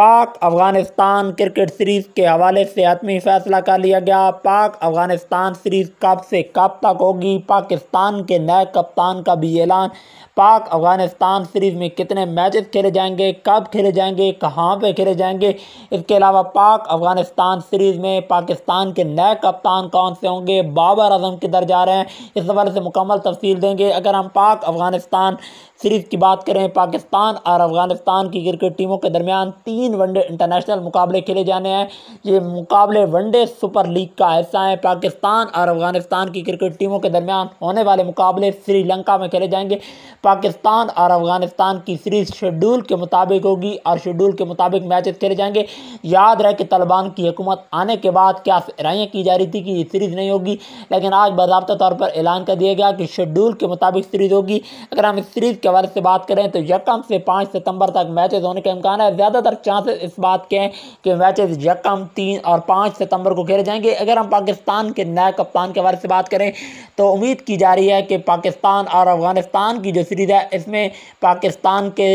पाक Afghanistan cricket series के हवाले से हतमी फैसला कर लिया गया पाक अफगानिस्तान सीरीज़ कब से कब तक होगी पाकिस्तान के नए कप्तान का भी ऐलान पाक अफगानिस्तान सीरीज़ में कितने मैचेस खेले जाएंगे कब खेले जाएंगे कहाँ पे खेले जाएंगे इसके अलावा पाक अफगानिस्तान सीरीज़ में पाकिस्तान के नए कप्तान कौन से होंगे बाबर अजम किधर जा रहे हैं इस हवाले से मुकम्मल तफसील देंगे अगर हम पाक अफगानिस्तान सीरीज़ की बात करें पाकिस्तान और अफगानिस्तान की क्रिकेट टीमों के दरमियान तीन तीन वनडे इंटरनेशनल मुकाबले खेले जाने हैं ये मुकाबले वनडे सुपर लीग का हिस्सा है पाकिस्तान और अफगानिस्तान की क्रिकेट टीमों के दरमियान होने वाले मुकाबले श्रीलंका में खेले जाएंगे पाकिस्तान और अफगानिस्तान की सीरीज शेड्यूल के मुताबिक होगी और शेड्यूल के मुताबिक मैचेस खेले जाएंगे याद रहे कि तालिबान की हुकूमत आने के बाद क्या राइयाँ की जा रही थी कि ये सीरीज़ नहीं होगी लेकिन आज बाबा तौर पर ऐलान कर दिया गया कि शेड्यूल के मुताबिक सीरीज़ होगी अगर हम इस सीरीज़ के हवाले से बात करें तो यकम से पाँच सितंबर तक मैचेज होने का इम्कान है ज़्यादातर चांसेस इस बात के हैं कि मैचेस यकम तीन और पाँच सितंबर को खेले जाएंगे अगर हम पाकिस्तान के नए कप्तान के बारे से बात करें तो उम्मीद की जा रही है कि पाकिस्तान और अफगानिस्तान की जो सीरीज़ है इसमें पाकिस्तान के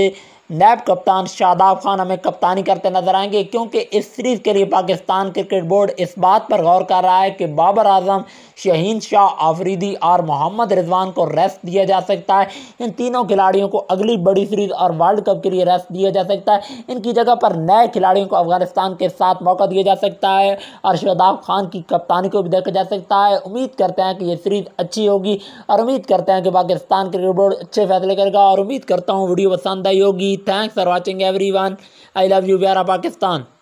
नैब कप्तान शादाब खान हमें कप्तानी करते नजर आएंगे क्योंकि इस सीरीज़ के लिए पाकिस्तान क्रिकेट बोर्ड इस बात पर गौर कर रहा है कि बाबर आजम शहीन शाह आफरीदी और मोहम्मद रिजवान को रेस्ट दिया जा सकता है इन तीनों खिलाड़ियों को अगली बड़ी सीरीज़ और वर्ल्ड कप के लिए रेस्ट दिया जा सकता है इनकी जगह पर नए खिलाड़ियों को अफगानिस्तान के साथ मौका दिया जा सकता है और शादाब खान की कप्तानी को भी देखा जा सकता है उम्मीद करते हैं कि ये सीरीज़ अच्छी होगी और उम्मीद करते हैं कि पाकिस्तान क्रिकेट बोर्ड अच्छे फैसले करेगा और उम्मीद करता हूँ वीडियो पसंद आई होगी Thanks for watching everyone. I love you, Vera Pakistan.